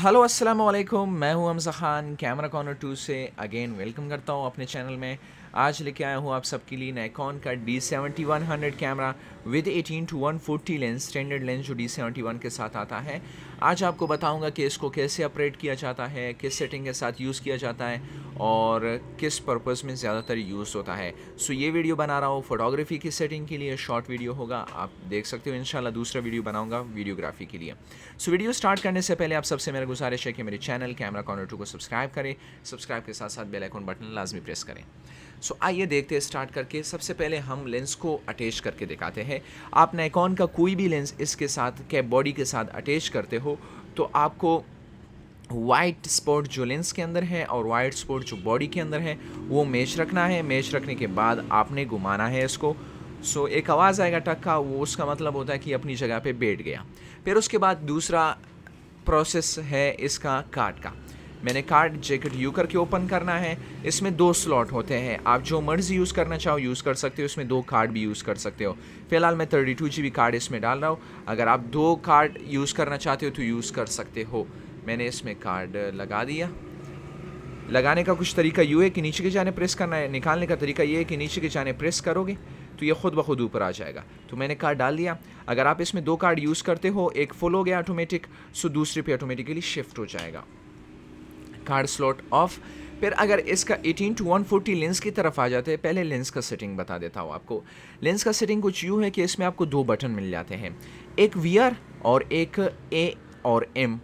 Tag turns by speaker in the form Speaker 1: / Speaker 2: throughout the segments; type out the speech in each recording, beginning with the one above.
Speaker 1: hello अस्सलाम वालेकुम मैं हूं Hamza Khan camera corner two से अगेन वेलकम करता हूं अपने चैनल में आज लेके आया हूँ आप सबके लिए नैकॉन का D seventy one hundred camera with eighteen to one forty lens standard lens जो डी सेवेंटी वन के साथ आता है आज आपको बताऊँगा कि इसको कैसे ऑपरेट किया जाता है किस सेटिंग के साथ यूज़ किया जाता है और किस पर्पज़ में ज़्यादातर यूज़ होता है सो ये वीडियो बना रहा हूँ फोटोग्राफी की सेटिंग के लिए शॉर्ट वीडियो होगा आप देख सकते हो इन दूसरा वीडियो बनाऊंगा वीडियोग्राफी के लिए सो वीडियो स्टार्ट करने से पहले आप सबसे मेरा गुजारिश है कि मेरे चैनल कैमरा कॉर्नर टू को सब्सक्राइब करें सब्सक्राइब के साथ साथ बेलाइकॉन बटन लाजमी प्रेस करें सो आइए देखते हैं स्टार्ट करके सबसे पहले हम लेंस को अटैच करके दिखाते हैं आप नैकॉन का कोई भी लेंस इसके साथ कैप बॉडी के साथ अटैच करते हो तो आपको वाइट स्पॉट जो लेंस के अंदर है और वाइट स्पॉट जो बॉडी के अंदर है वो मैच रखना है मैच रखने के बाद आपने घुमाना है इसको सो so, एक आवाज़ आएगा टक का वो उसका मतलब होता है कि अपनी जगह पे बैठ गया फिर उसके बाद दूसरा प्रोसेस है इसका काट का मैंने कार्ड जैकेट यू करके ओपन करना है इसमें दो स्लॉट होते हैं आप जो मर्ज़ी यूज़ करना चाहो यूज़ कर सकते हो इसमें दो कार्ड भी यूज़ कर सकते हो फिलहाल मैं थर्टी टू जी कार्ड इसमें डाल रहा हूँ अगर आप दो कार्ड यूज़ करना चाहते हो तो यूज़ कर सकते हो मैंने इसमें कार्ड लगा दिया लगाने का कुछ तरीका यू है कि नीचे के जाने प्रेस करना है निकालने का तरीका ये है कि नीचे के जाने प्रेस करोगे तो ये खुद ब खुद ऊपर आ जाएगा तो मैंने कार्ड डाल दिया अगर आप इसमें दो कार्ड यूज़ करते हो एक फुल हो गया ऑटोमेटिक सो तो दूसरे पे ऑटोमेटिकली शिफ्ट हो जाएगा कार्ड स्लॉट ऑफ फिर अगर इसका 18 टू 140 लेंस की तरफ आ जाते हैं पहले लेंस का सेटिंग बता देता हूँ आपको लेंस का सेटिंग कुछ यूँ है कि इसमें आपको दो बटन मिल जाते हैं एक वी और एक ए और एम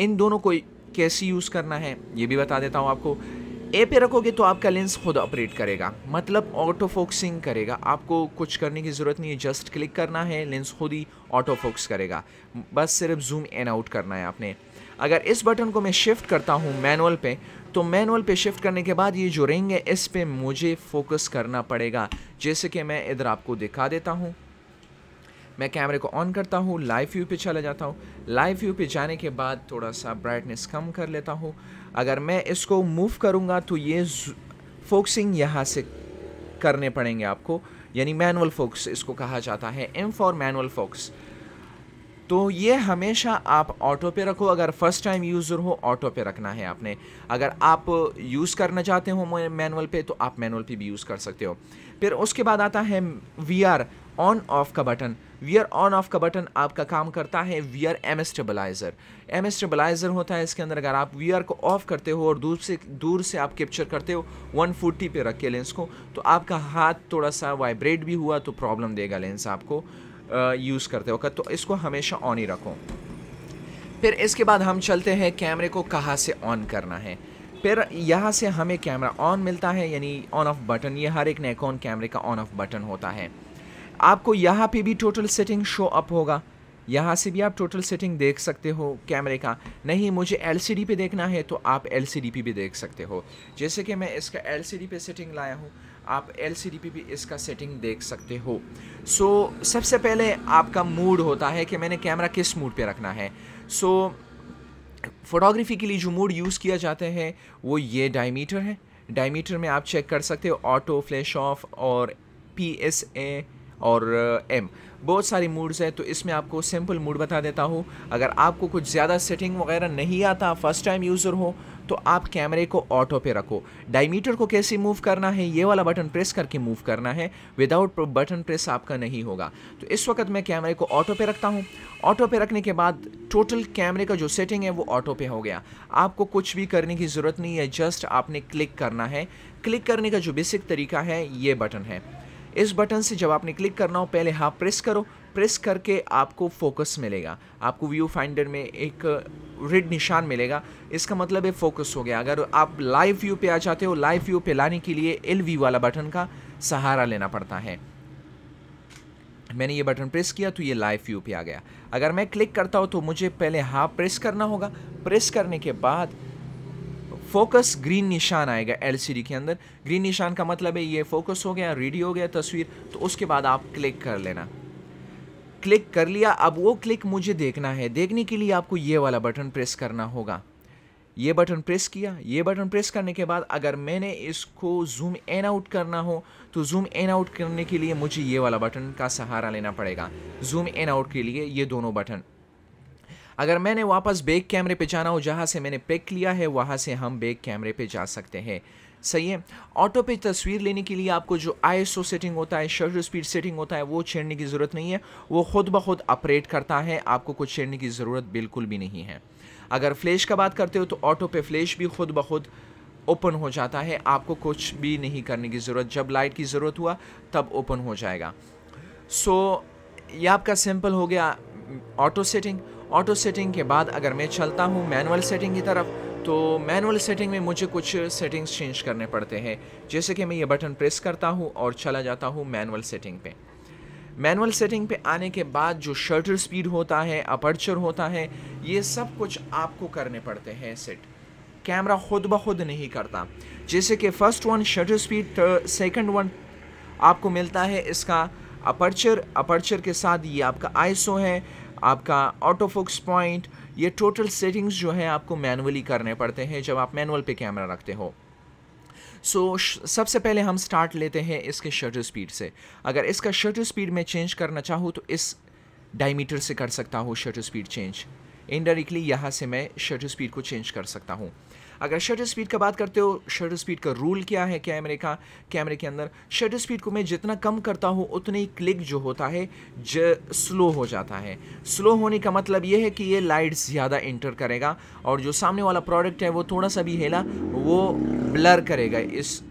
Speaker 1: इन दोनों को कैसे यूज़ करना है ये भी बता देता हूँ आपको ए पे रखोगे तो आपका लेंस खुद ऑपरेट करेगा मतलब ऑटो फोकसिंग करेगा आपको कुछ करने की ज़रूरत नहीं है जस्ट क्लिक करना है लेंस खुद ही ऑटो फोकस करेगा बस सिर्फ जूम इन आउट करना है आपने अगर इस बटन को मैं शिफ्ट करता हूँ मैनुअल पे तो मैनुअल पे शिफ्ट करने के बाद ये जो रिंग है इस पे मुझे फोकस करना पड़ेगा जैसे कि मैं इधर आपको दिखा देता हूँ मैं कैमरे को ऑन करता हूँ लाइव व्यू पे चला जाता हूँ लाइव व्यू पे जाने के बाद थोड़ा सा ब्राइटनेस कम कर लेता हूँ अगर मैं इसको मूव करूँगा तो ये फोकसिंग यहाँ से करने पड़ेंगे आपको यानी मैनुअल फोकस इसको कहा जाता है एम फॉर मैनुअल फोकस तो ये हमेशा आप ऑटो पे रखो अगर फर्स्ट टाइम यूज़र हो ऑटो पे रखना है आपने अगर आप यूज़ करना चाहते हो मैनुअल पे तो आप मैनुअल पे भी यूज़ कर सकते हो फिर उसके बाद आता है वी आर ऑन ऑफ का बटन आर ऑन ऑफ का बटन आपका काम करता है V R M stabilizer M stabilizer होता है इसके अंदर अगर आप आर को ऑफ करते हो और दूर से दूर से आप कैप्चर करते हो 140 पे रख के लेंस को तो आपका हाथ थोड़ा सा वाइब्रेट भी हुआ तो प्रॉब्लम देगा लेंस आपको यूज़ करते वक्त तो इसको हमेशा ऑन ही रखो फिर इसके बाद हम चलते हैं कैमरे को कहाँ से ऑन करना है फिर यहाँ से हमें कैमरा ऑन मिलता है यानी ऑन ऑफ बटन ये हर एक नैकॉन कैमरे का ऑन ऑफ बटन होता है आपको यहाँ पे भी टोटल सेटिंग शो अप होगा यहाँ से भी आप टोटल सेटिंग देख सकते हो कैमरे का नहीं मुझे एल पे देखना है तो आप एल पे भी देख सकते हो जैसे कि मैं इसका एल पे सेटिंग लाया हूँ आप एल सी डी पी भी इसका सेटिंग देख सकते हो सो so, सबसे पहले आपका मूड होता है कि मैंने कैमरा किस मूड पे रखना है सो so, फोटोग्राफी के लिए जो मूड यूज़ किया जाते हैं वो ये डायमीटर है डायमीटर में आप चेक कर सकते हो ऑटो फ्लैश ऑफ और पी एस ए और एम बहुत सारी मूड्स है तो इसमें आपको सिंपल मूड बता देता हूँ अगर आपको कुछ ज़्यादा सेटिंग वगैरह नहीं आता फर्स्ट टाइम यूज़र हो तो आप कैमरे को ऑटो पे रखो डायमीटर को कैसे मूव करना है ये वाला बटन प्रेस करके मूव करना है विदाउट बटन प्रेस आपका नहीं होगा तो इस वक्त मैं कैमरे को ऑटो पे रखता हूँ ऑटो पे रखने के बाद टोटल कैमरे का जो सेटिंग है वो ऑटो पे हो गया आपको कुछ भी करने की ज़रूरत नहीं है जस्ट आपने क्लिक करना है क्लिक करने का जो बेसिक तरीका है ये बटन है इस बटन से जब आपने क्लिक करना हो पहले हाँ प्रेस करो प्रेस करके आपको फोकस मिलेगा आपको व्यू फाइंडर में एक रेड निशान मिलेगा इसका मतलब है फोकस हो गया अगर आप लाइव व्यू पे आ जाते हो लाइव व्यू पे लाने के लिए एल वी वाला बटन का सहारा लेना पड़ता है मैंने ये बटन प्रेस किया तो ये लाइव व्यू पे आ गया अगर मैं क्लिक करता हूँ तो मुझे पहले हाँ प्रेस करना होगा प्रेस करने के बाद फोकस ग्रीन निशान आएगा एलसीडी के अंदर ग्रीन निशान का मतलब है ये फोकस हो गया रेडी हो गया तस्वीर तो उसके बाद आप क्लिक कर लेना क्लिक कर लिया अब वो क्लिक मुझे देखना है देखने के लिए आपको ये वाला बटन प्रेस करना होगा ये बटन प्रेस किया ये बटन प्रेस करने के बाद अगर मैंने इसको जूम इन आउट करना हो तो जूम एन आउट करने के लिए मुझे ये वाला बटन का सहारा लेना पड़ेगा जूम एन आउट के लिए ये दोनों बटन अगर मैंने वापस बैक कैमरे पे जाना हो जहाँ से मैंने पिक लिया है वहाँ से हम बैक कैमरे पे जा सकते हैं सही है ऑटो पे तस्वीर लेने के लिए आपको जो आईएसओ सेटिंग होता है शटर स्पीड सेटिंग होता है वो छेड़ने की ज़रूरत नहीं है वो खुद ब खुद ऑपरेट करता है आपको कुछ छेड़ने की ज़रूरत बिल्कुल भी नहीं है अगर फ्लैश का बात करते हो तो ऑटो पे फ्लैश भी खुद ब खुद ओपन हो जाता है आपको कुछ भी नहीं करने की ज़रूरत जब लाइट की ज़रूरत हुआ तब ओपन हो जाएगा सो so, ये आपका सिंपल हो गया auto mm, setting auto setting के बाद अगर मैं चलता हूँ मैनुअल सेटिंग की तरफ तो मैनुअल सेटिंग में मुझे कुछ सेटिंग्स चेंज करने पड़ते हैं जैसे कि मैं ये बटन प्रेस करता हूँ और चला जाता हूँ मैनुअल सेटिंग पे मैनुअल सेटिंग पे आने के बाद जो शटर स्पीड होता है अपर्चर होता है ये सब कुछ आपको करने पड़ते हैं सेट कैमरा खुद ब खुद नहीं करता जैसे कि फ़र्स्ट वन शटर स्पीड तो सेकंड वन आपको मिलता है इसका अपर्चर अपर्चर के साथ ये आपका आईसो है आपका ऑटो फोक्स पॉइंट ये टोटल सेटिंग्स जो है आपको मैनुअली करने पड़ते हैं जब आप मैनुअल पे कैमरा रखते हो सो so, सबसे पहले हम स्टार्ट लेते हैं इसके शटर स्पीड से अगर इसका शटर स्पीड में चेंज करना चाहूँ तो इस डायमीटर से कर सकता हूँ शटर स्पीड चेंज इनडायरेक्टली यहाँ से मैं शटर स्पीड को चेंज कर सकता हूँ अगर शटर स्पीड का बात करते हो शटर स्पीड का रूल क्या है कैमरे का कैमरे के अंदर शटर स्पीड को मैं जितना कम करता हूँ उतना ही क्लिक जो होता है ज स्लो हो जाता है स्लो होने का मतलब यह है कि ये लाइट ज़्यादा इंटर करेगा और जो सामने वाला प्रोडक्ट है वो थोड़ा सा भी हेला वो ब्लर करेगा इस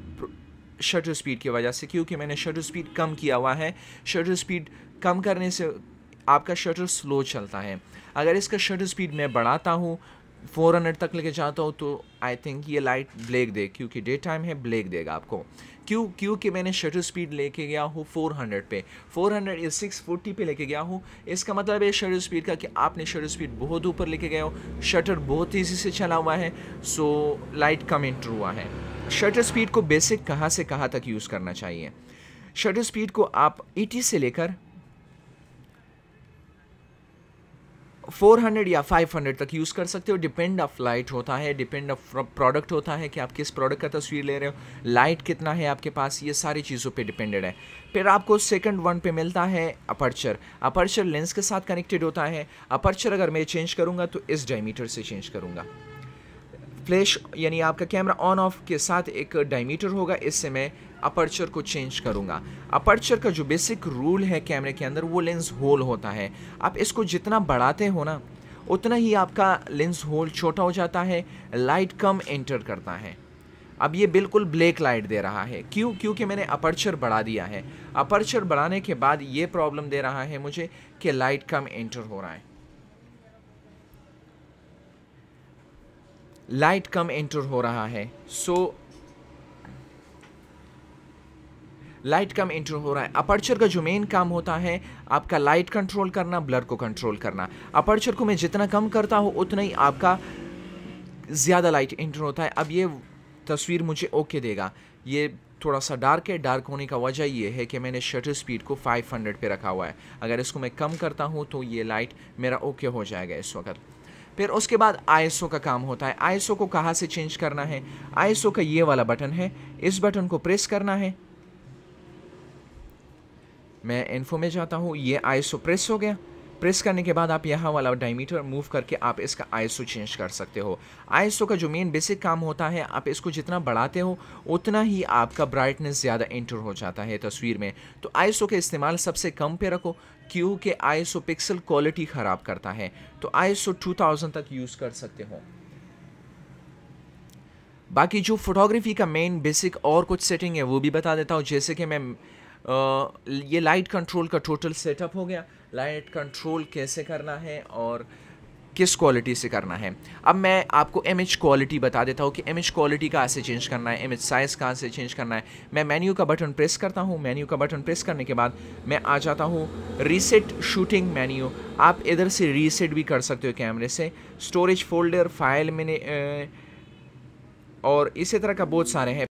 Speaker 1: शटर स्पीड की वजह से क्योंकि मैंने शटर स्पीड कम किया हुआ है शटर स्पीड कम करने से आपका शटर स्लो चलता है अगर इसका शटर स्पीड मैं बढ़ाता हूँ फोर हंड्रेड तक लेके जाता हूँ तो आई थिंक ये लाइट ब्लैक दे क्योंकि डे टाइम है ब्लैक देगा आपको क्यों क्योंकि मैंने शटर स्पीड लेके गया हूँ 400 पे हंड्रेड या फोर्टी पे लेके गया हूँ इसका मतलब है शटर स्पीड का कि आपने शटर स्पीड बहुत ऊपर लेके गए हो शटर बहुत तेज़ी से चला हुआ है सो लाइट कम इंटर हुआ है शटर स्पीड को बेसिक कहाँ से कहाँ तक यूज़ करना चाहिए शटर स्पीड को आप 80 से लेकर 400 या 500 तक यूज़ कर सकते हो डिपेंड ऑफ लाइट होता है डिपेंड ऑफ प्रोडक्ट होता है कि आप किस प्रोडक्ट का तस्वीर ले रहे हो लाइट कितना है आपके पास ये सारी चीज़ों पे डिपेंडेड है फिर आपको सेकंड वन पे मिलता है अपर्चर अपर्चर लेंस के साथ कनेक्टेड होता है अपर्चर अगर मैं चेंज करूँगा तो इस डायमीटर से चेंज करूँगा फ्लैश यानी आपका कैमरा ऑन ऑफ के साथ एक डायमीटर होगा इससे मैं अपर्चर को चेंज करूंगा अपर्चर का जो बेसिक रूल है कैमरे के अंदर वो लेंस होल होता है आप इसको जितना बढ़ाते हो ना उतना ही आपका लेंस होल छोटा हो जाता है लाइट कम एंटर करता है अब ये बिल्कुल ब्लैक लाइट दे रहा है क्यों क्योंकि मैंने अपर्चर बढ़ा दिया है अपर्चर बढ़ाने के बाद ये प्रॉब्लम दे रहा है मुझे कि लाइट कम एंटर हो रहा है लाइट कम एंटर हो रहा है सो so, लाइट कम इंटर हो रहा है अपर्चर का जो मेन काम होता है आपका लाइट कंट्रोल करना ब्लर को कंट्रोल करना अपर्चर को मैं जितना कम करता हूँ उतना ही आपका ज़्यादा लाइट इंटर होता है अब ये तस्वीर मुझे ओके देगा ये थोड़ा सा डार्क है डार्क होने का वजह ये है कि मैंने शटर स्पीड को 500 पे रखा हुआ है अगर इसको मैं कम करता हूँ तो ये लाइट मेरा ओके हो जाएगा इस वक्त फिर उसके बाद आई का काम होता है आई को कहाँ से चेंज करना है आई का ये वाला बटन है इस बटन को प्रेस करना है मैं इन्फो में जाता हूँ ये आईसो प्रेस हो गया प्रेस करने के बाद आप यहाँ वाला डायमीटर मूव करके आप इसका आईएसओ चेंज कर सकते हो आईएसओ का जो मेन बेसिक काम होता है आप इसको जितना बढ़ाते हो उतना ही आपका ब्राइटनेस ज़्यादा इंटर हो जाता है तस्वीर में तो आईएसओ के इस्तेमाल सबसे कम पे रखो क्योंकि आईएसओ पिक्सल क्वालिटी ख़राब करता है तो आई 2000 तक यूज़ कर सकते हो बाकी जो फोटोग्राफी का मेन बेसिक और कुछ सेटिंग है वो भी बता देता हूँ जैसे कि मैं ये लाइट कंट्रोल का टोटल सेटअप हो गया लाइट कंट्रोल कैसे करना है और किस क्वालिटी से करना है अब मैं आपको इमेज क्वालिटी बता देता हूँ कि इमेज क्वालिटी कहाँ से चेंज करना है एम साइज़ कहाँ से चेंज करना है मैं मेन्यू का बटन प्रेस करता हूँ मेन्यू का बटन प्रेस करने के बाद मैं आ जाता हूँ रीसेट शूटिंग मेन्यू आप इधर से रीसेट भी कर सकते हो कैमरे से स्टोरेज फोल्डर फाइल मैंने और इसी तरह का बहुत सारे हैं